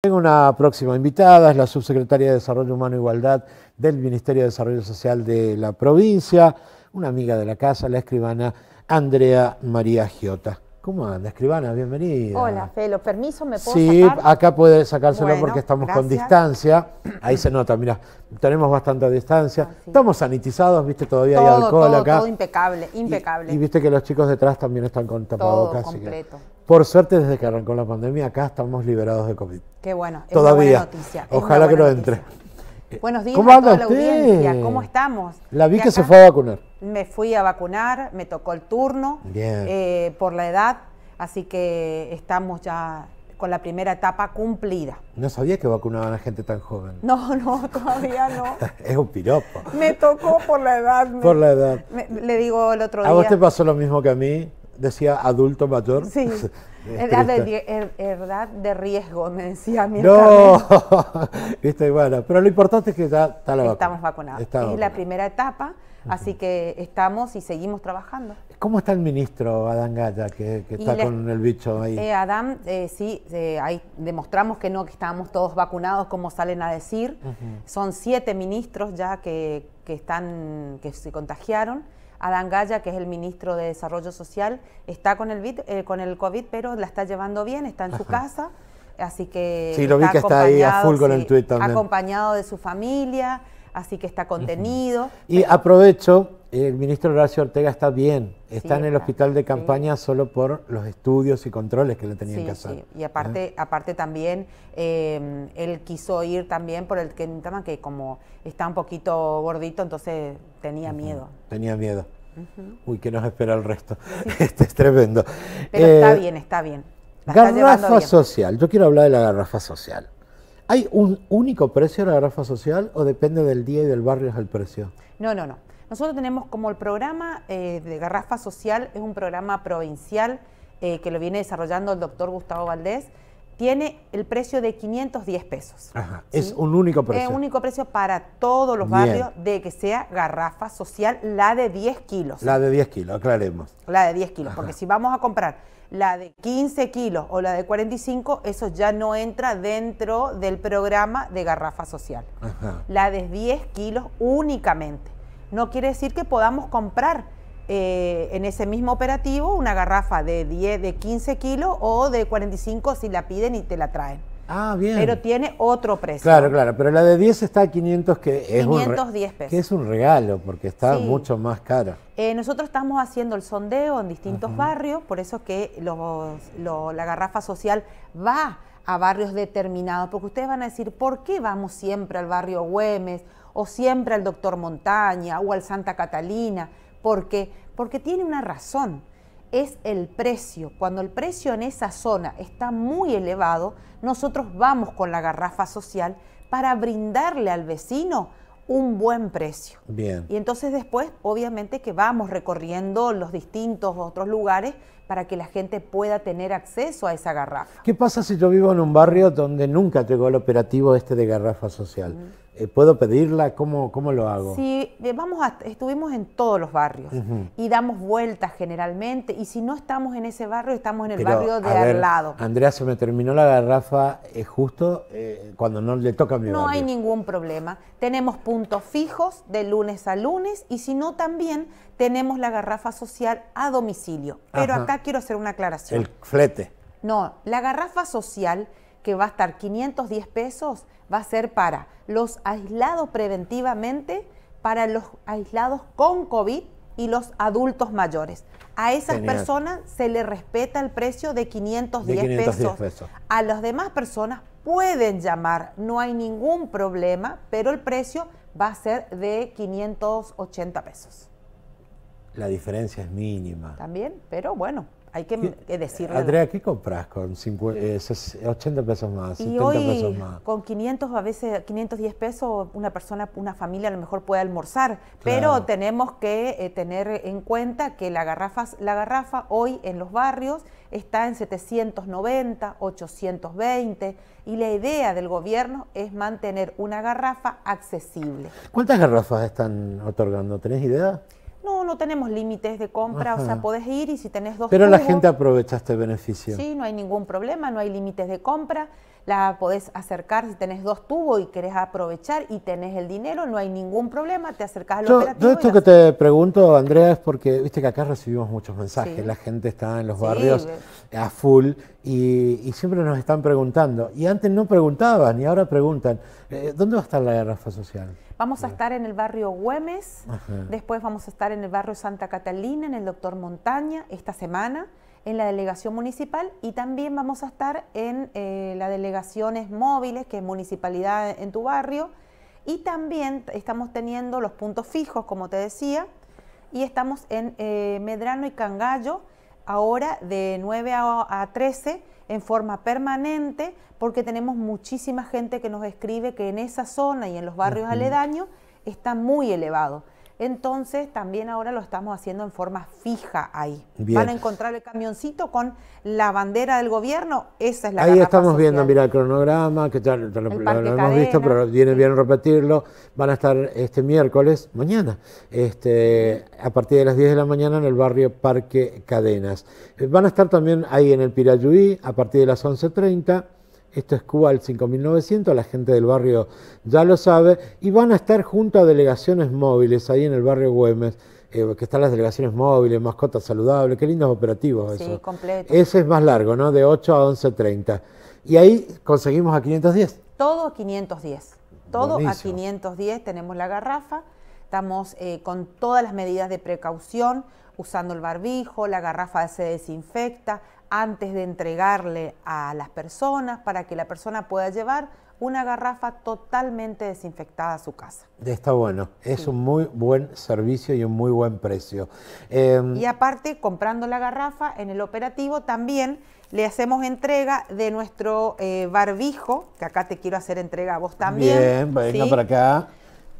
Tengo una próxima invitada, es la subsecretaria de Desarrollo Humano e Igualdad del Ministerio de Desarrollo Social de la provincia, una amiga de la casa, la escribana Andrea María Giota. ¿Cómo anda, escribana? Bienvenida. Hola, Felo. ¿Permiso me puedo Sí, acá puede sacárselo porque estamos con distancia. Ahí se nota, mira, tenemos bastante distancia. Ah, estamos sanitizados, viste, todavía hay alcohol acá. Todo impecable, impecable. Y, viste que los chicos detrás también están con tapabocas. Todo completo. Por suerte, desde que arrancó la pandemia, acá estamos liberados de COVID. Qué bueno. Es Todavía. buena noticia. Ojalá que no entre. Buenos días a toda la audiencia. ¿Cómo estamos? La vi que se fue a vacunar. Me fui a vacunar, me tocó el turno Bien. Eh, por la edad, así que estamos ya con la primera etapa cumplida. No sabía que vacunaban a gente tan joven. No, no, todavía no. es un piropo. Me tocó por la edad. por la edad. le digo el otro día. ¿A vos te pasó lo mismo que a mí? decía adulto mayor. Sí, er, edad de, de riesgo, me decía mi No, está bueno, pero lo importante es que ya Estamos vacunados. es la primera etapa, así que estamos y seguimos trabajando. ¿Cómo está el ministro Adán Gaya, que, está con el bicho ahí? Eh, Adán, eh, sí, eh, ahí demostramos que no, que estábamos todos vacunados, como salen a decir. Son siete ministros ya que, que, están, que se contagiaron Adán Gaya, que es el ministro de Desarrollo Social, está con el, eh, con el COVID, pero la está llevando bien, está en su casa, así que... Sí, lo vi que está ahí a full con el Twitter. Acompañado de su familia, así que está contenido. Y aprovecho, el ministro Horacio Ortega está bien, está en el hospital de campaña solo por los estudios y controles que le tenían que hacer. Y aparte, aparte también, em, él quiso ir también por el que, que como está un poquito gordito, entonces tenía miedo. Tenía miedo. Uy, que nos espera el resto. este es tremendo. Pero está eh, bien, está bien. La garrafa social. Yo quiero hablar de la garrafa social. ¿Hay un único precio en la garrafa social o depende del día y del barrio es el precio? No, no, no. Nosotros tenemos como el programa eh, de garrafa social, es un programa provincial eh, que lo viene desarrollando el doctor Gustavo Valdés tiene el precio de 510 pesos. es un único precio. Es un único precio para todos los barrios de que sea garrafa social, la de 10 kilos. La de 10 kilos, aclaremos. La de 10 kilos, porque si vamos a comprar la de 15 kilos o la de 45, eso ya no entra dentro del programa de garrafa social. La de 10 kilos únicamente. No quiere decir que podamos comprar eh, en ese mismo operativo una garrafa de 10, de 15 kilos o de 45 si la piden y te la traen. Ah, bien. Pero tiene otro precio. Claro, claro, pero la de 10 está a 500 que es 510 pesos. Que es un regalo porque está mucho más cara. Eh, nosotros estamos haciendo el sondeo en distintos barrios, por eso que la garrafa social va a barrios determinados, porque ustedes van a decir, ¿por qué vamos siempre al barrio Güemes o siempre al Doctor Montaña o al Santa Catalina? ¿Por qué? porque tiene una razón. Es el precio. Cuando el precio en esa zona está muy elevado, nosotros vamos con la garrafa social para brindarle al vecino un buen precio. Bien. Y entonces después, obviamente, que vamos recorriendo los distintos otros lugares para que la gente pueda tener acceso a esa garrafa. ¿Qué pasa si yo vivo en un barrio donde nunca llegó el operativo este de garrafa social? Eh, ¿Puedo pedirla? ¿Cómo, ¿Cómo, lo hago? Sí, eh, vamos estuvimos en todos los barrios y damos vueltas generalmente. Y si no estamos en ese barrio, estamos en el barrio de al lado. Andrea, se me terminó la garrafa eh, justo cuando no le toca a mi No hay ningún problema. Tenemos puntos fijos de lunes a lunes y si no, también tenemos la garrafa social a domicilio. Pero acá quiero hacer una aclaración. El flete. No, la garrafa social que va a estar 510 pesos, va a ser para los aislados preventivamente, para los aislados con COVID y los adultos mayores. A esas personas se le respeta el precio de 510, pesos. pesos. A las demás personas pueden llamar, no hay ningún problema, pero el precio va a ser de 580 pesos. La diferencia es mínima. También, pero bueno, hay que, decirlo. Andrea, ¿qué compras con 80 eh, eh, pesos más, pesos más? Con 500, a veces 510 pesos, una persona, una familia a lo mejor puede almorzar, pero tenemos que eh, tener en cuenta que la garrafa, la garrafa hoy en los barrios está en 790, 820, y la idea del gobierno es mantener una garrafa accesible. ¿Cuántas garrafas están otorgando? ¿Tenés idea? No, no tenemos límites de compra, o sea, podés ir y si tenés dos... tubos... Pero la gente aprovecha este beneficio. Sí, no hay ningún problema, no hay límites de compra, la podés acercar si tenés dos tubos y querés aprovechar y tenés el dinero, no hay ningún problema, te acercás al operativo. Yo esto que te pregunto, Andrea, es porque, viste que acá recibimos muchos mensajes, la gente está en los barrios a full y, y, siempre nos están preguntando, y antes no preguntaban y ahora preguntan, eh, ¿dónde va a estar la garrafa social? Vamos a estar en el barrio Güemes, después vamos a estar en el barrio Santa Catalina, en el Doctor Montaña, esta semana, en la delegación municipal y también vamos a estar en eh, las delegaciones móviles, que es municipalidad en tu barrio, y también estamos teniendo los puntos fijos, como te decía, y estamos en eh, Medrano y Cangallo, ahora de 9 a 13 en forma permanente porque tenemos muchísima gente que nos escribe que en esa zona y en los barrios aledaños está muy elevado. Entonces también ahora lo estamos haciendo en forma fija ahí. Van a encontrar el camioncito con la bandera del gobierno, esa es la Ahí estamos viendo, mira el cronograma, que ya lo, hemos visto, pero viene bien repetirlo. Van a estar este miércoles, mañana, este, a partir de las 10 de la mañana en el barrio Parque Cadenas. Eh, van a estar también ahí en el Pirayuí a partir de las 11.30 esto es Cuba al 5900, la gente del barrio ya lo sabe, y van a estar junto a delegaciones móviles ahí en el barrio Güemes. Eh, que están las delegaciones móviles, mascotas saludables, qué lindos operativos Sí, completo. Ese es más largo, ¿no? De 8 a 11.30. Y ahí conseguimos a 510. Todo a 510. Todo a 510. Tenemos la garrafa, estamos eh, con todas las medidas de precaución usando el barbijo, la garrafa se desinfecta antes de entregarle a las personas para que la persona pueda llevar una garrafa totalmente desinfectada a su casa. Está bueno, es un muy buen servicio y un muy buen precio. Em, y aparte, comprando la garrafa en el operativo también le hacemos entrega de nuestro eh, barbijo, que acá te quiero hacer entrega a vos también. Bien, venga para acá.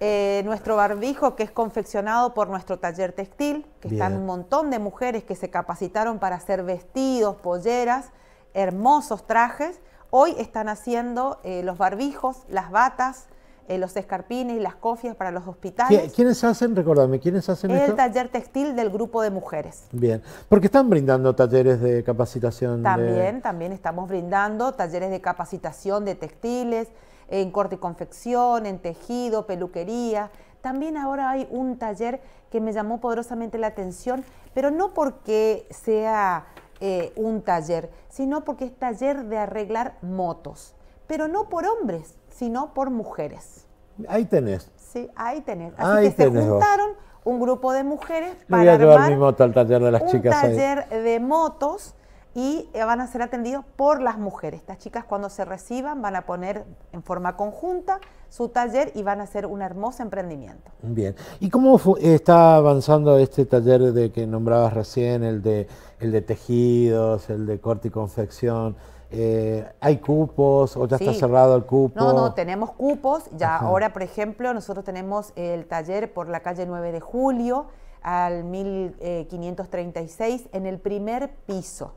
Eh, nuestro barbijo que es confeccionado por nuestro taller textil, que están un montón de mujeres que se capacitaron para hacer vestidos, polleras, hermosos trajes. Hoy están haciendo eh, los barbijos, las batas, eh, los escarpines, las cofias para los hospitales. ¿Quiénes hacen? Recordame, ¿quiénes hacen El taller textil del grupo de mujeres. Bien, porque están brindando talleres de capacitación. También, también estamos brindando talleres de capacitación de textiles, en corte y confección, en tejido, peluquería. También ahora hay un taller que me llamó poderosamente la atención, pero no porque sea eh, un taller, sino porque es taller de arreglar motos, pero no por hombres, sino por mujeres. Ahí tenés. Sí, ahí tenés. Así que se juntaron un grupo de mujeres para voy mi moto taller de las un chicas taller de motos y eh, van a ser atendidos por las mujeres. Estas chicas cuando se reciban van a poner en forma conjunta su taller y van a hacer un hermoso emprendimiento. Bien, ¿y cómo está avanzando este taller de que nombrabas recién, el de, el de tejidos, el de corte y confección? Eh, ¿Hay cupos o ya está cerrado el cupo? No, no, tenemos cupos. Ya ahora, por ejemplo, nosotros tenemos el taller por la calle 9 de julio al 1536 eh, en el primer piso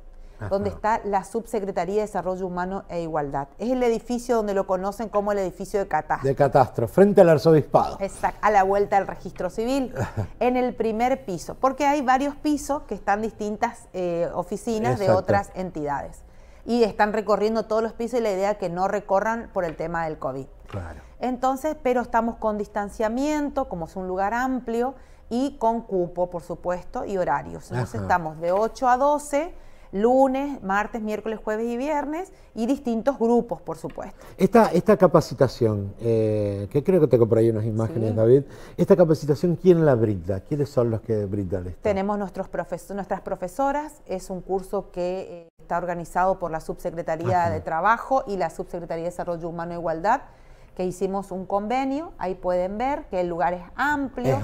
donde está la Subsecretaría de Desarrollo Humano e Igualdad. Es el edificio donde lo conocen como el edificio de catastro. De catastro, frente al arzobispado. Exacto, a la vuelta del registro civil, en el primer piso, porque hay varios pisos que están distintas eh, oficinas de otras entidades. Y están recorriendo todos los pisos y la idea es que no recorran por el tema del COVID. Claro. Entonces, pero estamos con distanciamiento, como es un lugar amplio, y con cupo, por supuesto, y horarios. Entonces estamos de 8 a 12 lunes, martes, miércoles, jueves y viernes, y distintos grupos, por supuesto. Esta, esta capacitación, eh, que creo que tengo por ahí unas imágenes, David, esta capacitación, ¿quién la brinda? ¿Quiénes son los que brindan esto? Tenemos nuestros nuestras profesoras, es un curso que eh, está organizado por la Subsecretaría de Trabajo y la Subsecretaría de Desarrollo Humano e Igualdad, que hicimos un convenio, ahí pueden ver que el lugar es amplio.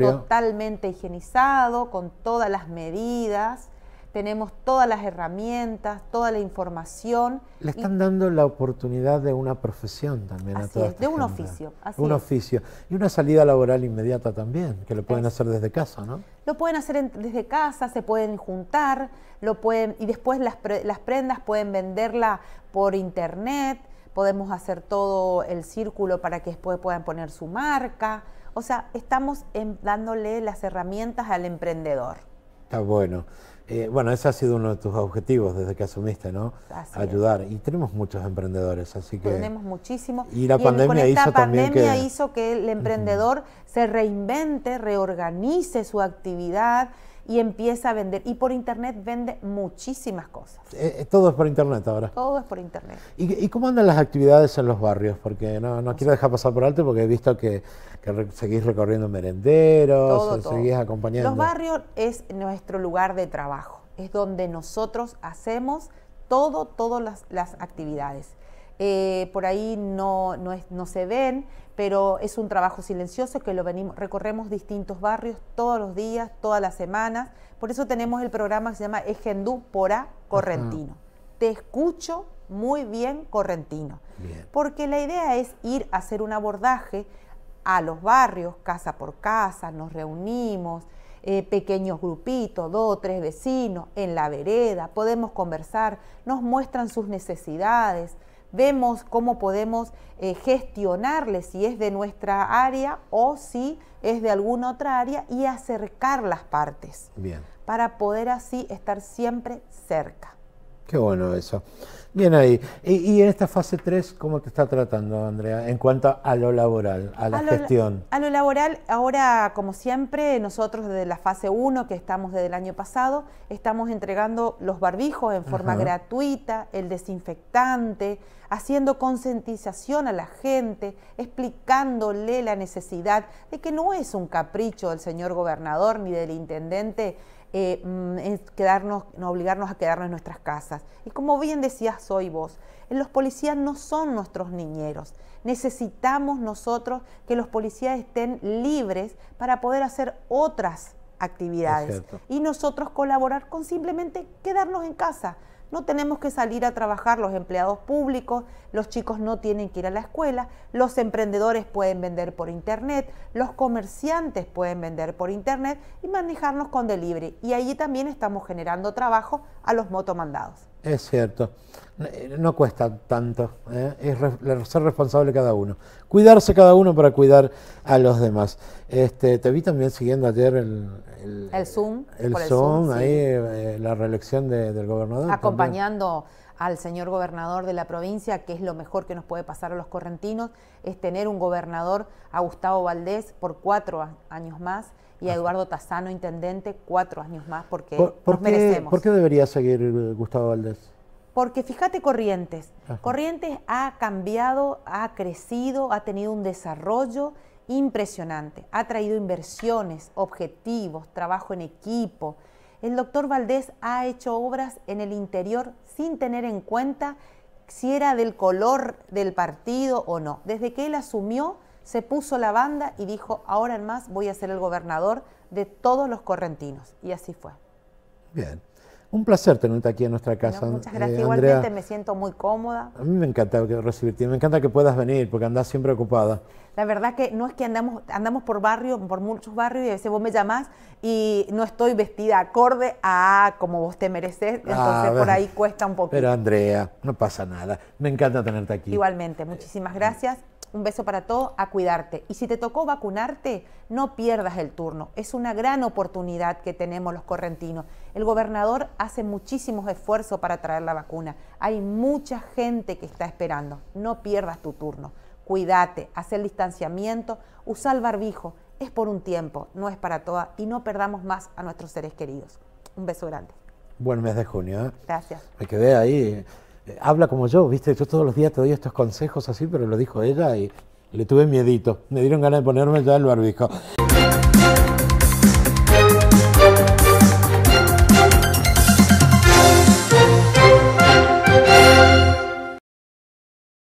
totalmente higienizado, con todas las medidas tenemos todas las herramientas, toda la información. Le están dando la oportunidad de una profesión también a todos, De un oficio. un oficio. Y una salida laboral inmediata también, que lo pueden hacer desde casa, ¿no? Lo pueden hacer desde casa, se pueden juntar, lo pueden, y después las, prendas pueden venderla por internet, podemos hacer todo el círculo para que después puedan poner su marca. O sea, estamos dándole las herramientas al emprendedor bueno. Eh, bueno, ese ha sido uno de tus objetivos desde que asumiste, ¿no? Ayudar. Y tenemos muchos emprendedores, así que... Tenemos muchísimos. Y la pandemia hizo también que... hizo que el emprendedor se reinvente, reorganice su actividad, y empieza a vender. Y por internet vende muchísimas cosas. Eh, eh, todo es por internet ahora. Todo es por internet. ¿Y, cómo andan las actividades en los barrios? Porque no, quiero dejar pasar por alto porque he visto que, seguís recorriendo merenderos, eh, seguís acompañando. Los barrios es nuestro lugar de trabajo, es donde nosotros hacemos todo, todas las actividades. Eh, por ahí no, se ven, pero es un trabajo silencioso que lo recorremos distintos barrios todos los días, todas las semanas. Por eso tenemos el programa que se llama por A Correntino. Te escucho muy bien, Correntino. Porque la idea es ir a hacer un abordaje a los barrios, casa por casa, nos reunimos, eh, pequeños grupitos, dos o tres vecinos, en la vereda, podemos conversar, nos muestran sus necesidades, vemos cómo podemos eh, gestionarle si es de nuestra área o si es de alguna otra área y acercar las partes. Para poder así estar siempre cerca. Qué bueno eso. Bien ahí. Y, en esta fase 3, ¿cómo te está tratando, Andrea, en cuanto a lo laboral, a la gestión? A lo laboral, ahora, como siempre, nosotros desde la fase 1, que estamos desde el año pasado, estamos entregando los barbijos en forma gratuita, el desinfectante, haciendo concientización a la gente, explicándole la necesidad de que no es un capricho del señor gobernador ni del intendente eh, mm, quedarnos, no obligarnos a quedarnos en nuestras casas. Y como bien decías hoy vos, eh, los policías no son nuestros niñeros. Necesitamos nosotros que los policías estén libres para poder hacer otras actividades y nosotros colaborar con simplemente quedarnos en casa no tenemos que salir a trabajar los empleados públicos, los chicos no tienen que ir a la escuela, los emprendedores pueden vender por internet, los comerciantes pueden vender por internet y manejarnos con delivery. Y allí también estamos generando trabajo a los motomandados. Es cierto, no, cuesta tanto, ¿eh? es ser responsable cada uno, cuidarse cada uno para cuidar a los demás. Este, te vi también siguiendo ayer el, el, Zoom. El, Zoom, ahí eh, la reelección del gobernador. Acompañando al señor gobernador de la provincia, que es lo mejor que nos puede pasar a los correntinos, es tener un gobernador a Gustavo Valdés por cuatro años más y a Eduardo Tazano, intendente, cuatro años más, porque nos merecemos. ¿Por qué debería seguir eh, Gustavo Valdés? Porque fíjate Corrientes, Corrientes ha cambiado, ha crecido, ha tenido un desarrollo impresionante. Ha traído inversiones, objetivos, trabajo en equipo. El doctor Valdés ha hecho obras en el interior sin tener en cuenta si era del color del partido o no. Desde que él asumió, se puso la banda y dijo, ahora en más voy a ser el gobernador de todos los correntinos. Y así fue. Bien. Un placer tenerte aquí en nuestra casa. muchas eh, gracias. Igualmente me siento muy cómoda. A mí me encanta recibirte, me encanta que puedas venir porque andás siempre ocupada. La verdad que no es que andamos, andamos por barrio, por muchos barrios y a veces vos me llamás y no estoy vestida acorde a como vos te mereces, ah, entonces por ahí cuesta un poquito. Pero Andrea, no pasa nada. Me encanta tenerte aquí. Igualmente, muchísimas gracias un beso para todos, a cuidarte. Y si te tocó vacunarte, no pierdas el turno. Es una gran oportunidad que tenemos los correntinos. El gobernador hace muchísimos esfuerzos para traer la vacuna. Hay mucha gente que está esperando. No pierdas tu turno. Cuídate, haz el distanciamiento, usa el barbijo. Es por un tiempo, no es para todas y no perdamos más a nuestros seres queridos. Un beso grande. Buen mes de junio. ¿eh? Gracias. Me quedé ahí habla como yo, ¿viste? Yo todos los días te doy estos consejos así, pero lo dijo ella y le tuve miedito. Me dieron ganas de ponerme ya el barbijo.